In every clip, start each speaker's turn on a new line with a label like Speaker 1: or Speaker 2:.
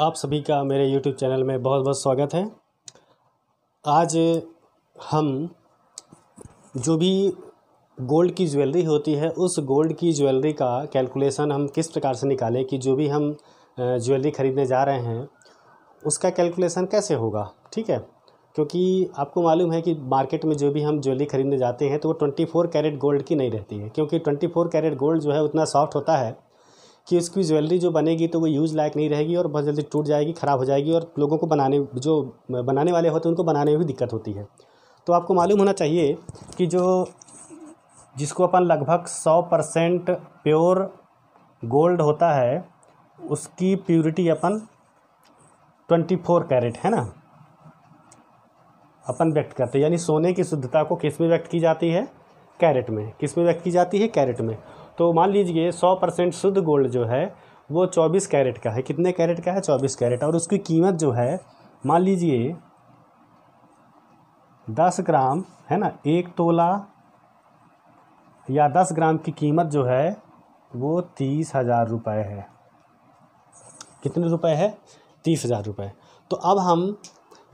Speaker 1: आप सभी का मेरे YouTube चैनल में बहुत बहुत स्वागत है आज हम जो भी गोल्ड की ज्वेलरी होती है उस गोल्ड की ज्वेलरी का कैलकुलेशन हम किस प्रकार से निकालें कि जो भी हम ज्वेलरी ख़रीदने जा रहे हैं उसका कैलकुलेशन कैसे होगा ठीक है क्योंकि आपको मालूम है कि मार्केट में जो भी हम ज्वेलरी ख़रीदने जाते हैं तो वो ट्वेंटी फोर कैरेट गोल्ड की नहीं रहती है क्योंकि ट्वेंटी फोर कैरेट गोल्ड जो है उतना सॉफ्ट होता है कि उसकी ज्वेलरी जो बनेगी तो वो यूज़ लायक नहीं रहेगी और बहुत जल्दी टूट जाएगी ख़राब हो जाएगी और लोगों को बनाने जो बनाने वाले होते हैं उनको बनाने में भी दिक्कत होती है तो आपको मालूम होना चाहिए कि जो जिसको अपन लगभग सौ परसेंट प्योर गोल्ड होता है उसकी प्योरिटी अपन ट्वेंटी फोर कैरेट है ना अपन व्यक्त करते हैं यानी सोने की शुद्धता को किस में व्यक्त की जाती है कैरेट में किस में व्यक्त की जाती है कैरेट में तो मान लीजिए सौ परसेंट शुद्ध गोल्ड जो है वो चौबीस कैरेट का है कितने कैरेट का है चौबीस कैरेट और उसकी कीमत जो है मान लीजिए दस ग्राम है ना एक तोला या दस ग्राम की कीमत जो है वो तीस हज़ार रुपये है कितने रुपए है तीस हज़ार रुपये तो अब हम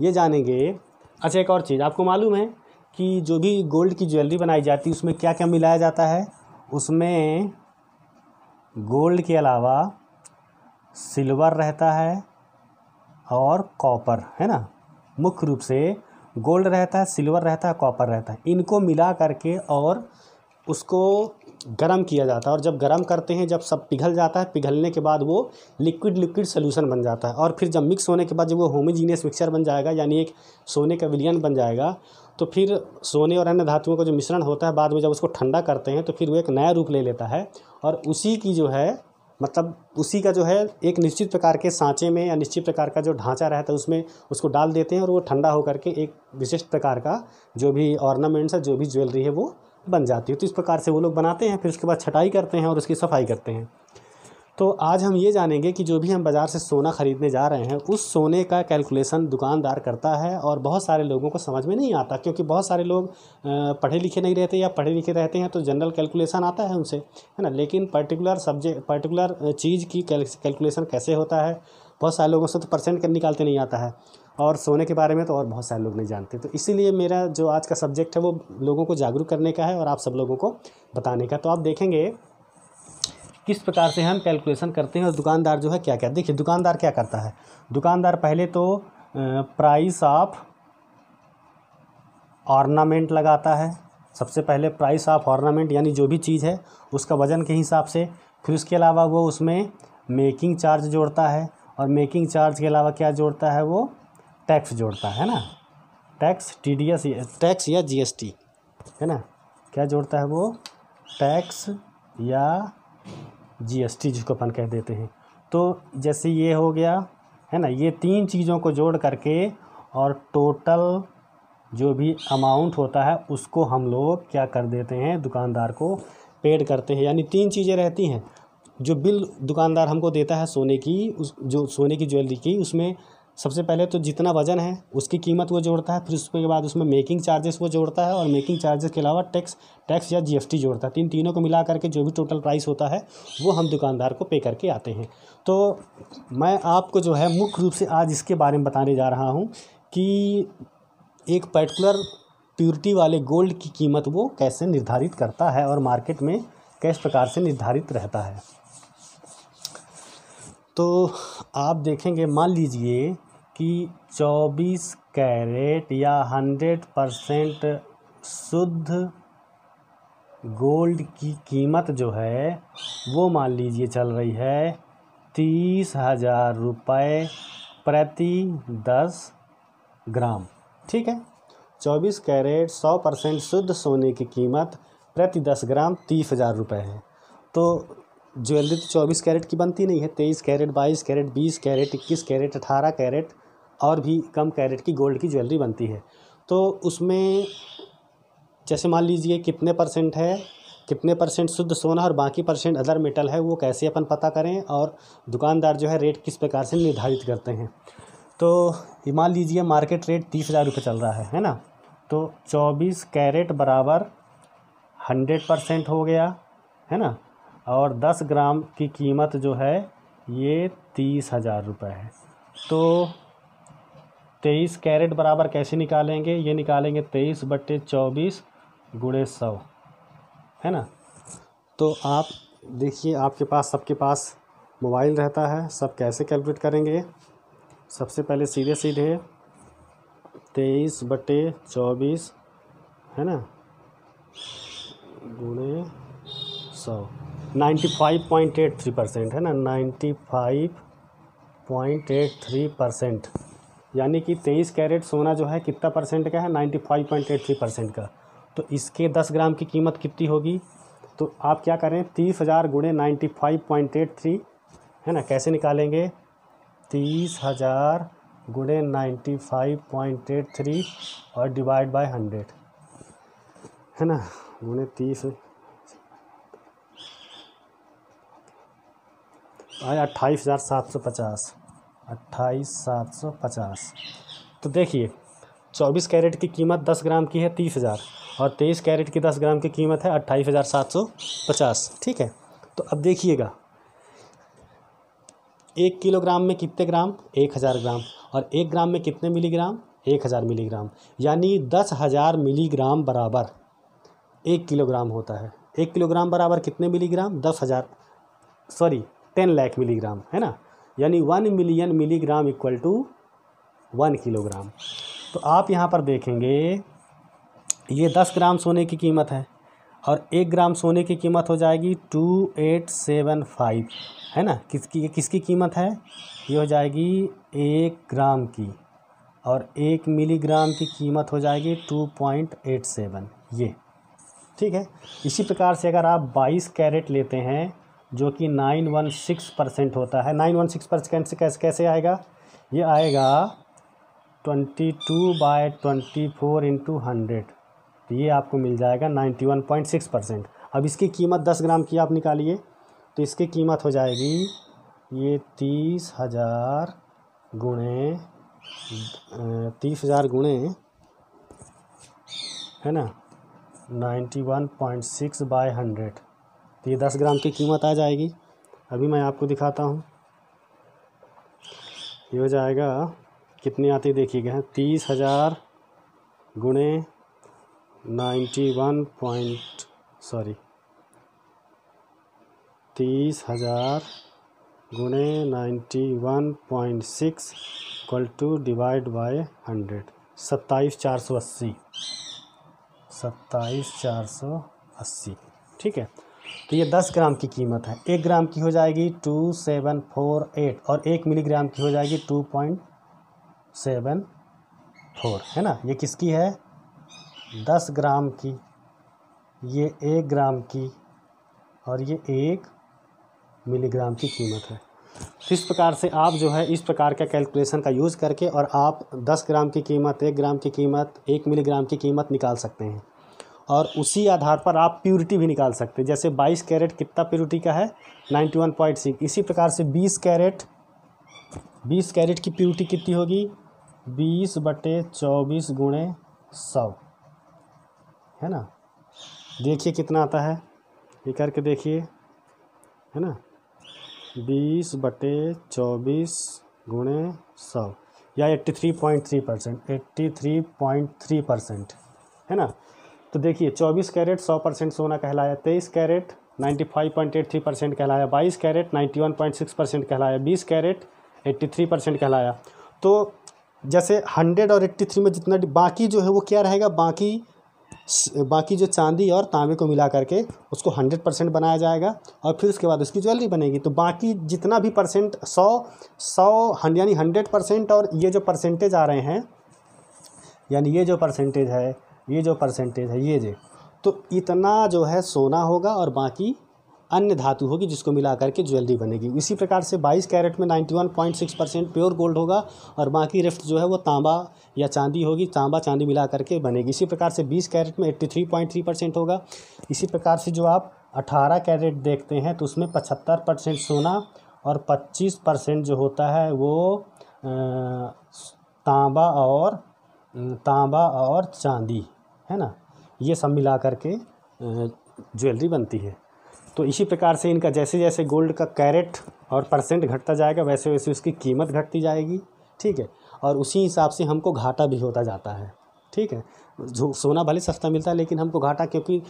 Speaker 1: ये जानेंगे अच्छा एक और चीज़ आपको मालूम है कि जो भी गोल्ड की ज्वेलरी बनाई जाती है उसमें क्या क्या मिलाया जाता है उसमें गोल्ड के अलावा सिल्वर रहता है और कॉपर है ना मुख्य रूप से गोल्ड रहता है सिल्वर रहता है कॉपर रहता है इनको मिला करके और उसको गर्म किया जाता है और जब गर्म करते हैं जब सब पिघल जाता है पिघलने के बाद वो लिक्विड लिक्विड सोल्यूशन बन जाता है और फिर जब मिक्स होने के बाद जब वो होमोजीनियस मिक्सचर बन जाएगा यानी एक सोने का विलियन बन जाएगा तो फिर सोने और अन्य धातुओं का जो मिश्रण होता है बाद में जब उसको ठंडा करते हैं तो फिर वो एक नया रूप ले लेता है और उसी की जो है मतलब उसी का जो है एक निश्चित प्रकार के सांचे में या निश्चित प्रकार का जो ढांचा रहता है उसमें उसको डाल देते हैं और वो ठंडा होकर के एक विशिष्ट प्रकार का जो भी ऑर्नामेंट्स है जो भी ज्वेलरी है वो बन जाती है तो इस प्रकार से वो लोग बनाते हैं फिर उसके बाद छटाई करते हैं और उसकी सफाई करते हैं तो आज हम ये जानेंगे कि जो भी हम बाज़ार से सोना ख़रीदने जा रहे हैं उस सोने का कैलकुलेशन दुकानदार करता है और बहुत सारे लोगों को समझ में नहीं आता क्योंकि बहुत सारे लोग पढ़े लिखे नहीं रहते या पढ़े लिखे रहते हैं तो जनरल कैलकुलेशन आता है उनसे है ना लेकिन पर्टिकुलर सब्जेक्ट पर्टिकुलर चीज़ की कैलकुलेशन कैसे होता है बहुत सारे लोगों से तो परसेंट निकालते नहीं आता है और सोने के बारे में तो और बहुत सारे लोग नहीं जानते तो इसीलिए मेरा जो आज का सब्जेक्ट है वो लोगों को जागरूक करने का है और आप सब लोगों को बताने का तो आप देखेंगे किस प्रकार से हम कैलकुलेशन करते हैं और दुकानदार जो है क्या क्या देखिए दुकानदार क्या करता है दुकानदार पहले तो प्राइस ऑफ ऑर्नामेंट लगाता है सबसे पहले प्राइस ऑफ ऑर्नामेंट यानी जो भी चीज़ है उसका वज़न के हिसाब से फिर उसके अलावा वो उसमें मेकिंग चार्ज जोड़ता है और मेकिंग चार्ज के अलावा क्या जोड़ता है वो टैक्स जोड़ता है ना tax T D S tax या जीएसटी है ना क्या जोड़ता है वो टैक्स या जीएसटी जिसको अपन कह देते हैं तो जैसे ये हो गया है ना ये तीन चीज़ों को जोड़ करके और टोटल जो भी अमाउंट होता है उसको हम लोग क्या कर देते हैं दुकानदार को पेड करते हैं यानी तीन चीज़ें रहती हैं जो बिल दुकानदार हमको देता है सोने की उस जो सोने की ज्वेलरी की उसमें सबसे पहले तो जितना वज़न है उसकी कीमत वो जोड़ता है फिर उसके बाद उसमें मेकिंग चार्जेस वो जोड़ता है और मेकिंग चार्जेस के अलावा टैक्स टैक्स या जीएसटी जोड़ता है तीन तीनों को मिला करके जो भी टोटल प्राइस होता है वो हम दुकानदार को पे करके आते हैं तो मैं आपको जो है मुख्य रूप से आज इसके बारे में बताने जा रहा हूँ कि एक पर्टिकुलर प्योरिटी वाले गोल्ड की कीमत वो कैसे निर्धारित करता है और मार्केट में किस प्रकार से निर्धारित रहता है तो आप देखेंगे मान लीजिए कि चौबीस कैरेट या हंड्रेड परसेंट शुद्ध गोल्ड की कीमत जो है वो मान लीजिए चल रही है तीस हज़ार रुपये प्रति दस ग्राम ठीक है चौबीस कैरेट सौ परसेंट शुद्ध सोने की कीमत प्रति दस ग्राम तीस हज़ार रुपये है तो ज्वेलरी तो चौबीस कैरेट की बनती नहीं है तेईस कैरेट बाईस कैरेट बीस कैरेट इक्कीस कैरेट अठारह कैरेट और भी कम कैरेट की गोल्ड की ज्वेलरी बनती है तो उसमें जैसे मान लीजिए कितने परसेंट है कितने परसेंट शुद्ध सोना और बाकी परसेंट अदर मेटल है वो कैसे अपन पता करें और दुकानदार जो है रेट किस प्रकार से निर्धारित करते हैं तो मान लीजिए मार्केट रेट तीस हज़ार रुपये चल रहा है है ना तो चौबीस कैरेट बराबर हंड्रेड परसेंट हो गया है ना और दस ग्राम की कीमत जो है ये तीस हज़ार रुपये है तो तेईस कैरेट बराबर कैसे निकालेंगे ये निकालेंगे तेईस बट्टे चौबीस गुड़े सौ है ना तो आप देखिए आपके पास सबके पास मोबाइल रहता है सब कैसे कैलकुलेट करेंगे सबसे पहले सीधे सीधे तेईस बटे चौबीस है ना गुणे सौ ninety five point eight three percent है ना ninety five point eight three percent यानी कि तेईस कैरेट सोना जो है कितना परसेंट का है ninety five point eight three percent का तो इसके दस ग्राम की कीमत कितनी होगी तो आप क्या करें तीस हज़ार गुणे ninety five point eight three है ना कैसे निकालेंगे तीस हज़ार गुणे ninety five point eight three और डिवाइड बाय हंड्रेड है ना गुणे तीस आया अट्ठाईस हज़ार सात सौ पचास अट्ठाईस सात सौ पचास तो देखिए चौबीस कैरेट की कीमत दस ग्राम की है तीस हज़ार और तेईस कैरेट की दस ग्राम की कीमत है अट्ठाईस हज़ार सात सौ पचास ठीक है तो अब देखिएगा एक किलोग्राम में कितने ग्राम एक हज़ार ग्राम और एक ग्राम में कितने मिलीग्राम एक हज़ार मिलीग्राम यानी दस हज़ार मिलीग्राम बराबर एक किलोग्राम होता है एक किलोग्राम बराबर कितने मिलीग्राम दस हज़ार सॉरी टेन लाख मिलीग्राम है ना यानी one million milligram equal to one kilogram तो आप यहाँ पर देखेंगे ये दस ग्राम सोने की कीमत है और एक ग्राम सोने की कीमत हो जाएगी टू एट सेवन फाइव है ना किसकी किसकी कीमत है ये हो जाएगी एक ग्राम की और एक मिलीग्राम की कीमत हो जाएगी टू पॉइंट एट सेवन ये ठीक है इसी प्रकार से अगर आप बाईस कैरेट लेते हैं जो कि नाइन वन सिक्स परसेंट होता है नाइन वन सिक्स परसेंट से कैसे कैसे आएगा ये आएगा twenty two by twenty four into hundred तो ये आपको मिल जाएगा ninety one point six percent अब इसकी कीमत दस ग्राम की आप निकालिए तो इसकी कीमत हो जाएगी ये तीस हज़ार गुणे तीस हज़ार गुणे है ना ninety one point six by hundred ये दस ग्राम की कीमत आ जाएगी अभी मैं आपको दिखाता हूँ ये हो जाएगा कितनी आती देखिएगा तीस हज़ार गुणे नाइन्टी वन पॉइंट सॉरी तीस हज़ार गुणे ninety one point six equal to divide by hundred सत्ताईस चार सौ अस्सी सत्ताईस चार सौ अस्सी ठीक है तो ये दस ग्राम की कीमत है एक ग्राम की हो जाएगी टू सेवन फोर एट और एक मिलीग्राम की हो जाएगी टू पॉइंट सेवन फोर है ना ये किसकी है दस ग्राम की ये एक ग्राम की और ये एक मिलीग्राम की कीमत है तो इस प्रकार से आप जो है इस प्रकार का कैलकुलेशन का यूज़ करके और आप 10 ग्राम की कीमत एक ग्राम की कीमत एक मिलीग्राम की कीमत निकाल सकते हैं और उसी आधार पर आप प्योरिटी भी निकाल सकते हैं जैसे 22 कैरेट कितना प्योरिटी का है 91.6 इसी प्रकार से 20 कैरेट 20 कैरेट की प्योरिटी कितनी होगी 20 बटे चौबीस गुणे सौ है ना देखिए कितना आता है ये करके देखिए है ना बीस बटे चौबीस गुणे सौ या eighty three point three percent eighty three point three percent है ना तो देखिए 24 कैरेट 100 परसेंट सोना कहलाया 23 कैरेट 95.83 परसेंट कहलाया 22 कैरेट 91.6 परसेंट कहलाया 20 कैरेट 83 परसेंट कहलाया तो जैसे 100 और 83 में जितना बाकी जो है वो क्या रहेगा बाकी बाकी जो चांदी और तांबे को मिला करके उसको हंड्रेड परसेंट बनाया जाएगा और फिर उसके बाद उसकी ज्वेलरी बनेगी तो बाकी जितना भी परसेंट सौ सौ यानी हंड्रेड परसेंट और ये जो परसेंटेज आ रहे हैं यानी ये जो परसेंटेज है ये जो परसेंटेज है ये जे तो इतना जो है सोना होगा और बाकी अन्य धातु होगी जिसको मिला करके ज्वेलरी बनेगी इसी प्रकार से 22 कैरेट में 91.6 परसेंट प्योर गोल्ड होगा और बाकी रिफ्ट जो है वो तांबा या चांदी होगी तांबा चांदी मिला करके बनेगी इसी प्रकार से 20 कैरेट में 83.3 परसेंट होगा इसी प्रकार से जो आप 18 कैरेट देखते हैं तो उसमें 75 परसेंट सोना और पच्चीस परसेंट जो होता है वो तांबा और तांबा और चांदी है ना ये सब मिला कर के ज्वेलरी बनती है तो इसी प्रकार से इनका जैसे जैसे गोल्ड का कैरेट और परसेंट घटता जाएगा वैसे वैसे उसकी कीमत घटती जाएगी ठीक है और उसी हिसाब से हमको घाटा भी होता जाता है ठीक है सोना भले सस्ता मिलता है लेकिन हमको घाटा क्योंकि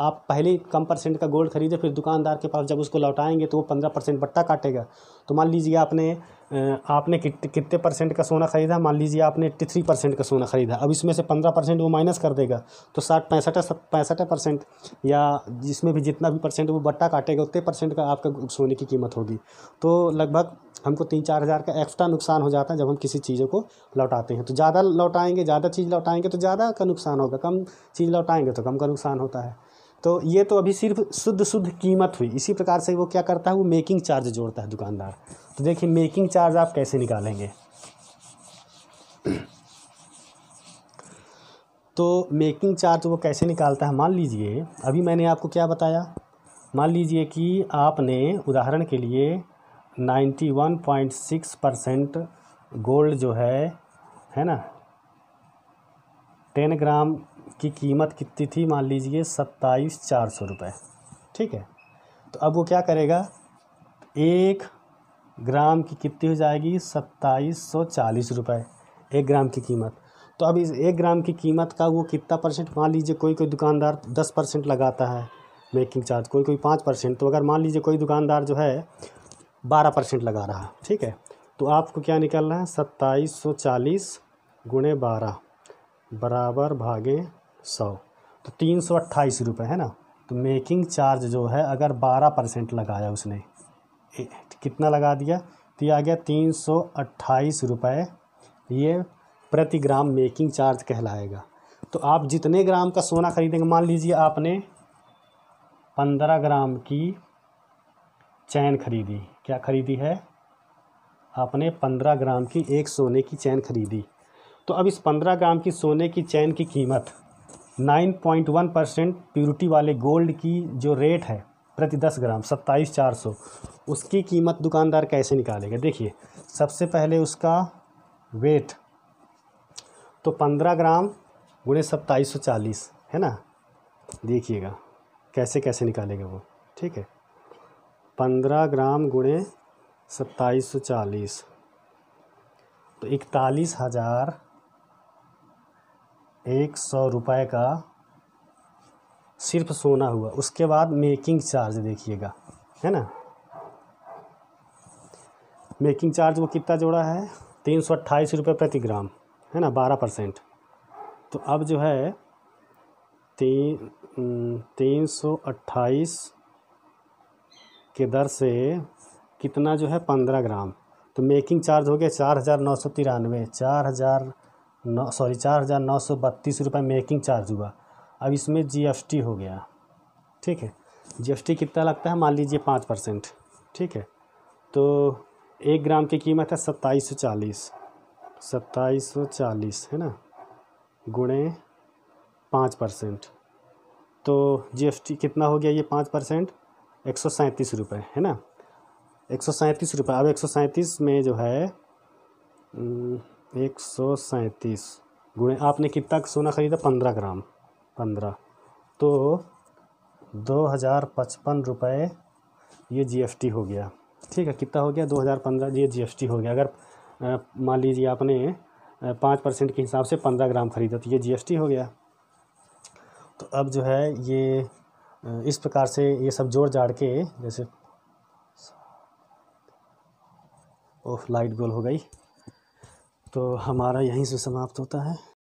Speaker 1: आप पहले कम परसेंट का गोल्ड खरीदे फिर दुकानदार के पास जब उसको लौटाएंगे तो वो पंद्रह परसेंट बट्टा काटेगा तो मान लीजिए आपने आपने कित, कितने परसेंट का सोना खरीदा मान लीजिए आपने एट्टी थ्री परसेंट का सोना खरीदा अब इसमें से पंद्रह परसेंट वो माइनस कर देगा तो साठ पैंसठ पैंसठ परसेंट या जिसमें भी जितना भी परसेंट वो बट्टा काटेगा उतने परसेंट का आपका सोने की कीमत होगी तो लगभग हमको तीन चार हज़ार का एक्स्ट्रा नुकसान हो जाता है जब हम किसी चीज़ों को लौटाते हैं तो ज़्यादा लौटाएंगे ज़्यादा चीज़ लौटाएंगे तो ज़्यादा का नुकसान होगा कम चीज़ लौटाएंगे तो कम का नुकसान होता है तो ये तो अभी सिर्फ शुद्ध शुद्ध कीमत हुई इसी प्रकार से वो क्या करता है वो मेकिंग चार्ज जोड़ता है दुकानदार तो देखिए मेकिंग चार्ज आप कैसे निकालेंगे तो मेकिंग चार्ज वो कैसे निकालता है मान लीजिए अभी मैंने आपको क्या बताया मान लीजिए कि आपने उदाहरण के लिए 91.6 परसेंट गोल्ड जो है है ना टेन ग्राम की कीमत कितनी थी मान लीजिए सत्ताईस चार सौ रुपये ठीक है तो अब वो क्या करेगा एक ग्राम की कितनी हो जाएगी सत्ताईस सौ चालीस रुपये एक ग्राम की कीमत तो अब इस एक ग्राम की कीमत का वो कितना परसेंट मान लीजिए कोई कोई दुकानदार दस परसेंट लगाता है मेकिंग चार्ज कोई कोई पाँच परसेंट तो अगर मान लीजिए कोई दुकानदार जो है बारह परसेंट लगा रहा ठीक है तो आपको क्या निकालना है सत्ताईस सौ चालीस गुणे बारह बराबर भागे सौ तो तीन सौ अट्ठाईस रुपये है ना तो मेकिंग चार्ज जो है अगर बारह परसेंट लगाया उसने कितना लगा दिया तो ये आ गया तीन सौ अट्ठाईस रुपये ये प्रति ग्राम मेकिंग चार्ज कहलाएगा तो आप जितने ग्राम का सोना खरीदेंगे मान लीजिए आपने पंद्रह ग्राम की चैन खरीदी क्या खरीदी है आपने पंद्रह ग्राम की एक सोने की चैन खरीदी तो अब इस पंद्रह ग्राम की सोने की चैन की कीमत 9.1 परसेंट प्योरिटी वाले गोल्ड की जो रेट है प्रति दस ग्राम सत्ताईस चार सौ उसकी कीमत दुकानदार कैसे निकालेगा देखिए सबसे पहले उसका वेट तो पंद्रह ग्राम गुणे सत्ताईस सौ चालीस है ना देखिएगा कैसे कैसे निकालेगा वो ठीक है पंद्रह ग्राम गुणे सत्ताईस सौ चालीस तो इकतालीस हज़ार एक सौ रुपये का सिर्फ सोना हुआ उसके बाद मेकिंग चार्ज देखिएगा है ना मेकिंग चार्ज वो कितना जोड़ा है तीन सौ अट्ठाईस रुपये प्रति ग्राम है ना बारह परसेंट तो अब जो है तीन तीन सौ अट्ठाईस के दर से कितना जो है पंद्रह ग्राम तो मेकिंग चार्ज हो गया चार हज़ार नौ सौ तिरानवे चार हज़ार नौ सॉरी चार हज़ार नौ सौ बत्तीस रुपये मेकिंग चार्ज हुआ अब इसमें जीएसटी हो गया ठीक है जीएसटी कितना लगता है मान लीजिए पाँच परसेंट ठीक है तो एक ग्राम की कीमत है सत्ताईस सौ चालीस सत्ताईस सौ चालीस है ना गुणे पाँच परसेंट तो जीएसटी कितना हो गया ये पाँच परसेंट एक सौ सैंतीस रुपये है ना एक सौ सैंतीस रुपये अब एक सौ सैंतीस में जो है एक सौ सैंतीस गुणे आपने कितना सोना खरीदा पंद्रह ग्राम पंद्रह तो दो हज़ार पचपन रुपये ये जीएसटी हो गया ठीक है कितना हो गया दो हज़ार पंद्रह ये जीएसटी हो गया अगर मान लीजिए आपने पाँच परसेंट के हिसाब से पंद्रह ग्राम खरीदा तो ये जीएसटी हो गया तो अब जो है ये इस प्रकार से ये सब जोड़ जाड़ के जैसे ओह लाइट गोल हो गई तो हमारा यहीं से समाप्त होता है